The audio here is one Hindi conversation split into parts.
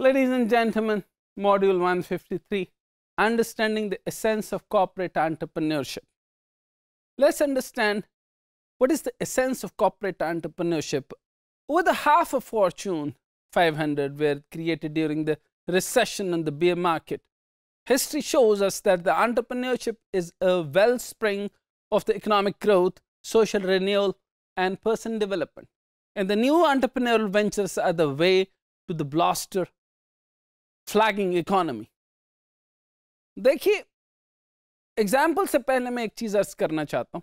Ladies and gentlemen, module 153, understanding the essence of corporate entrepreneurship. Let's understand what is the essence of corporate entrepreneurship. Over the half of Fortune 500 were created during the recession and the bear market. History shows us that the entrepreneurship is a wellspring of the economic growth, social renewal, and person development. And the new entrepreneurial ventures are the way to the bluster flagging economy देखिए एग्जाम्पल से पहले मैं एक चीज़ अर्ज करना चाहता हूँ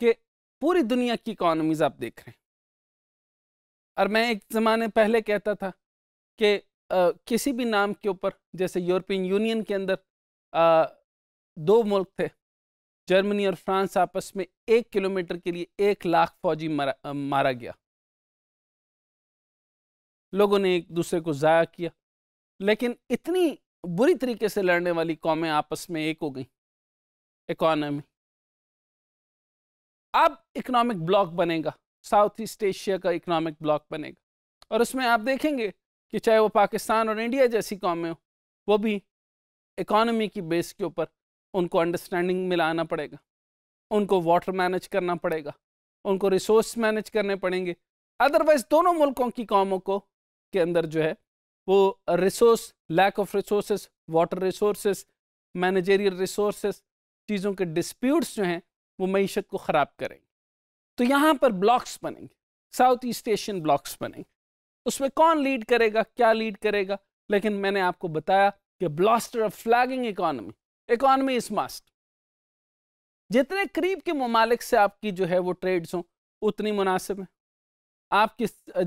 कि पूरी दुनिया की इकोनॉमीज आप देख रहे हैं और मैं एक ज़माने पहले कहता था कि किसी भी नाम के ऊपर जैसे यूरोपियन यूनियन के अंदर आ, दो मुल्क थे जर्मनी और फ्रांस आपस में एक किलोमीटर के लिए एक लाख फौजी मारा, मारा गया लोगों ने एक दूसरे को ज़ाया किया लेकिन इतनी बुरी तरीके से लड़ने वाली कौमें आपस में एक हो गई इकोनॉमी अब इकोनॉमिक ब्लॉक बनेगा साउथ ईस्ट एशिया का इकोनॉमिक ब्लॉक बनेगा और उसमें आप देखेंगे कि चाहे वो पाकिस्तान और इंडिया जैसी कौमें हो वो भी इकोनॉमी की बेस के ऊपर उनको अंडरस्टैंडिंग मिलाना पड़ेगा उनको वाटर मैनेज करना पड़ेगा उनको रिसोर्स मैनेज करने पड़ेंगे अदरवाइज दोनों मुल्कों की कौमों को के अंदर जो है वो resource lack of resource water resource managerial resource चीज़ों के डिस्प्यूट्स जो हैं वो मीशत को ख़राब करेंगे तो यहाँ पर ब्लॉक्स बनेंगे साउथ ईस्ट एशियन ब्लॉक्स बनेंगे उसमें कौन लीड करेगा क्या लीड करेगा लेकिन मैंने आपको बताया कि bolster of flagging economy economy is must जितने करीब के ममालिक से आपकी जो है वो ट्रेड्स हों उतनी मुनासिब है आपकी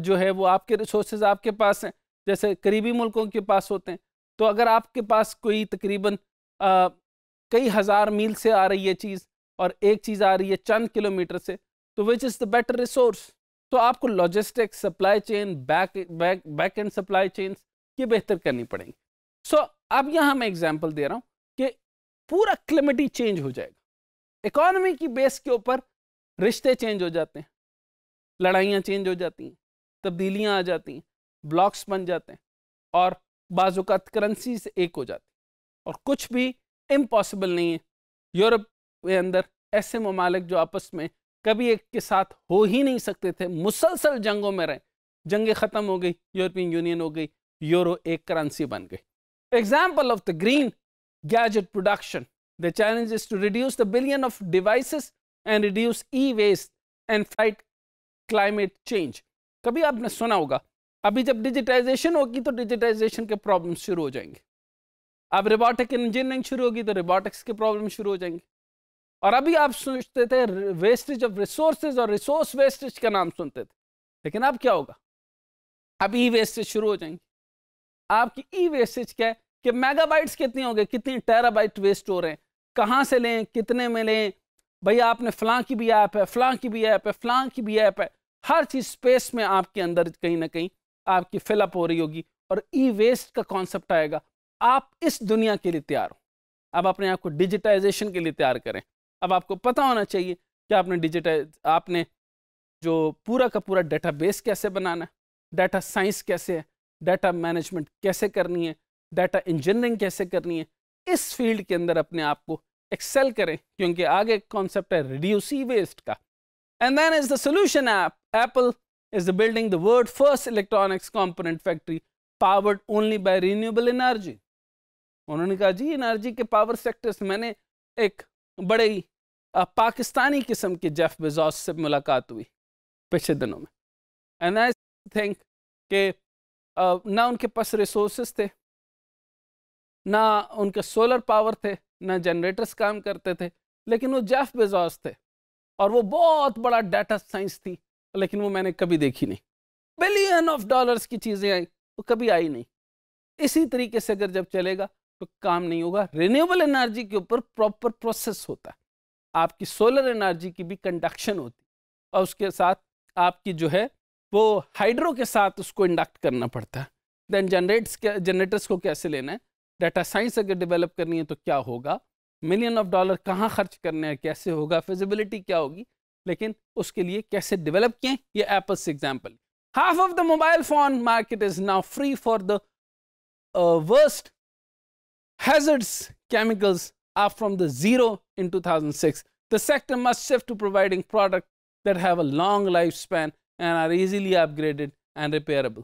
जो है वो आपके रिसोर्स आपके पास हैं जैसे करीबी मुल्कों के पास होते हैं तो अगर आपके पास कोई तकरीबन कई हज़ार मील से आ रही है चीज़ और एक चीज़ आ रही है चंद किलोमीटर से तो which is the better resource तो आपको logistics supply chain back back back end supply chain ये बेहतर करनी पड़ेंगी सो so, अब यहाँ मैं एग्जाम्पल दे रहा हूँ कि पूरा क्लिमिटी चेंज हो जाएगा इकॉनमी की बेस के ऊपर रिश्ते चेंज हो जाते हैं लड़ाइयाँ चेंज हो जाती हैं तब्दीलियाँ आ जाती हैं ब्लॉक्स बन जाते हैं और बाजुकात करेंसी से एक हो जाती है और कुछ भी इम्पॉसिबल नहीं है यूरोप के अंदर ऐसे ममालिक जो आपस में कभी एक के साथ हो ही नहीं सकते थे मुसलसल जंगों में रहे जंगें ख़त्म हो गई यूरोपियन यूनियन हो गई यूरो एक करेंसी बन गई example of the green gadget production the challenge is to reduce the billion of devices and reduce e waste and fight climate change कभी आपने सुना होगा अभी जब डिजिटाइजेशन होगी तो डिजिटाइजेशन के प्रॉब्लम शुरू हो जाएंगे अब रिबोटिक इंजीनियरिंग शुरू होगी तो रिबोटिक्स के प्रॉब्लम शुरू हो जाएंगे और अभी आप सोचते थे वेस्टेज ऑफ रिसोर्सेज और रिसोर्स वेस्टेज का नाम सुनते थे लेकिन अब क्या होगा अब ई वेस्टेज शुरू हो जाएंगे आपकी ई वेस्टेज क्या है कि मेगाबाइट्स कितनी हो गए कितनी टेराबाइट वेस्ट हो रहे हैं कहाँ से लें कितने में लें भैया आपने फ्लां की भी ऐप है फ्लां की भी ऐप है फ्लां की भी ऐप है हर चीज़ स्पेस में आपके अंदर कहीं ना कहीं आपकी फिलअप हो रही होगी और ई वेस्ट का कॉन्सेप्ट आएगा आप इस दुनिया के लिए तैयार हो अब अपने आप को डिजिटाइजेशन के लिए तैयार करें अब आपको पता होना चाहिए कि आपने डिजिटाइज आपने जो पूरा का पूरा डाटा बेस कैसे बनाना है डाटा साइंस कैसे है डाटा मैनेजमेंट कैसे करनी है डाटा इंजीनियरिंग कैसे करनी है इस फील्ड के अंदर अपने आप को एक्सेल करें क्योंकि आगे कॉन्सेप्ट है रिड्यूस ई वेस्ट का and then is the solution app Apple is the building the world first electronics component factory powered only by renewable energy. उन्होंने कहा जी एनर्जी के पावर सेक्टर से मैंने एक बड़े ही पाकिस्तानी किस्म के जेफ बेजोस से मुलाकात हुई पिछले दिनों में एंड आई थिंक के ना उनके पास रिसोर्सेस थे ना उनके सोलर पावर थे ना जनरेटर्स काम करते थे लेकिन वो जेफ बेजोस थे और वो बहुत बड़ा डाटा साइंस थी लेकिन वो मैंने कभी देखी नहीं बिलियन ऑफ डॉलर्स की चीज़ें आई वो कभी आई नहीं इसी तरीके से अगर जब चलेगा तो काम नहीं होगा रिन्यूएबल एनर्जी के ऊपर प्रॉपर प्रोसेस होता है आपकी सोलर एनर्जी की भी कंडक्शन होती और उसके साथ आपकी जो है वो हाइड्रो के साथ उसको इंडक्ट करना पड़ता है देन जनरेट्स जनरेटर्स को कैसे लेना है डाटा साइंस अगर डेवलप करनी है तो क्या होगा मिलियन ऑफ डॉलर कहाँ खर्च करने हैं कैसे होगा फिजिबिलिटी क्या होगी लेकिन उसके लिए कैसे डेवलप किए ये एप्पल से example half of the mobile phone market is now free for the worst hazards chemicals are from the zero in 2006 the sector must shift to providing product that have a long life span and are easily upgraded and repairable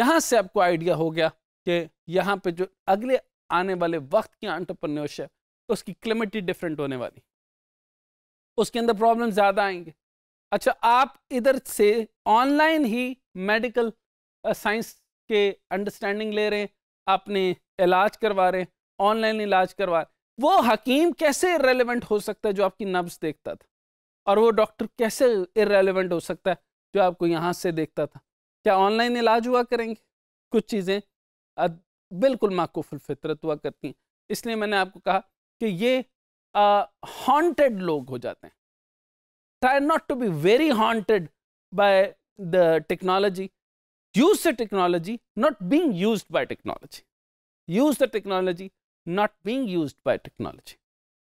यहां से आपको आइडिया हो गया कि यहां पे जो अगले आने वाले वक्त की एंटरप्रेन्योरशिप उसकी क्लिमिटी डिफरेंट होने वाली उसके अंदर प्रॉब्लम ज़्यादा आएंगे अच्छा आप इधर से ऑनलाइन ही मेडिकल साइंस के अंडरस्टैंडिंग ले रहे हैं आपने इलाज करवा रहे हैं ऑनलाइन इलाज करवा रहे वो हकीम कैसे रेलिवेंट हो सकता है जो आपकी नब्स देखता था और वो डॉक्टर कैसे इरेलीवेंट हो सकता है जो आपको यहाँ से देखता था क्या ऑनलाइन इलाज हुआ करेंगे कुछ चीज़ें बिल्कुल माकूफ़ुल फितरत हुआ करती हैं इसलिए मैंने आपको कहा कि ये हॉन्टेड लोग हो जाते हैं try not to be very haunted by the technology use the technology not being use by technology use the technology not being use by technology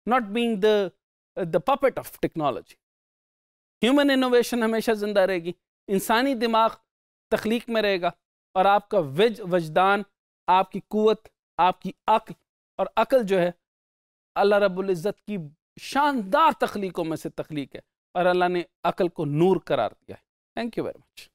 not being the puppet of technology human innovation हमेशा जिंदा रहेगी इंसानी दिमाग तख्लीक में रहेगा और आपका वज वजदान आपकी कुत आपकी अक्ल और अकल जो है अल्लाह रबुल्जत की शानदार तख्लीकों में से तख्लीक है और अल्लाह ने अकल को नूर करार दिया है थैंक यू वेरी मच